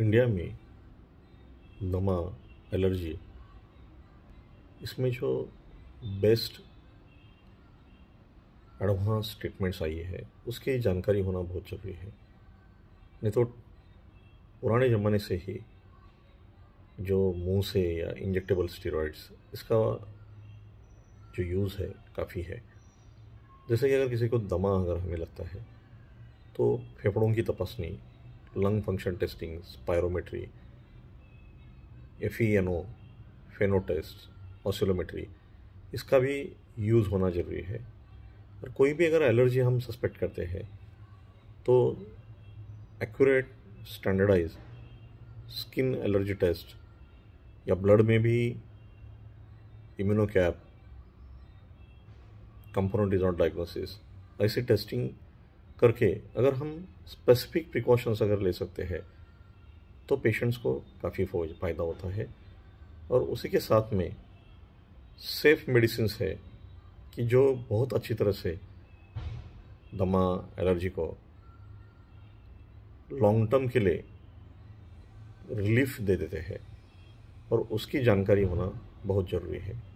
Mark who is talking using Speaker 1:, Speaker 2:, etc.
Speaker 1: India में दमा allergy इसमें जो बेस्ट एडवांस ट्रीटमेंट्स आई है उसकी जानकारी होना बहुत ज़रूरी है नहीं तो पुराने ज़माने से ही जो मुंह से या इंजेक्टेबल स्टेरॉइड्स इसका जो यूज़ है काफ़ी है जैसे कि अगर किसी को दमा अगर हमें लगता है तो फेफड़ों की तपासनी lung function testing, spirometry, FENO, FENO test oscillometry इसका भी यूज़ होना ज़रूरी है और कोई भी अगर एलर्जी हम सस्पेक्ट करते हैं तो accurate standardise skin allergy test या ब्लड में भी immunocap component is not diagnosis ऐसी टेस्टिंग करके अगर हम स्पेसिफिक प्रिकॉशंस अगर ले सकते हैं तो पेशेंट्स को काफ़ी फ़ायदा होता है और उसी के साथ में सेफ मेडिसिन है कि जो बहुत अच्छी तरह से दमा एलर्जी को लॉन्ग टर्म के लिए
Speaker 2: रिलीफ दे देते हैं और उसकी जानकारी होना बहुत ज़रूरी है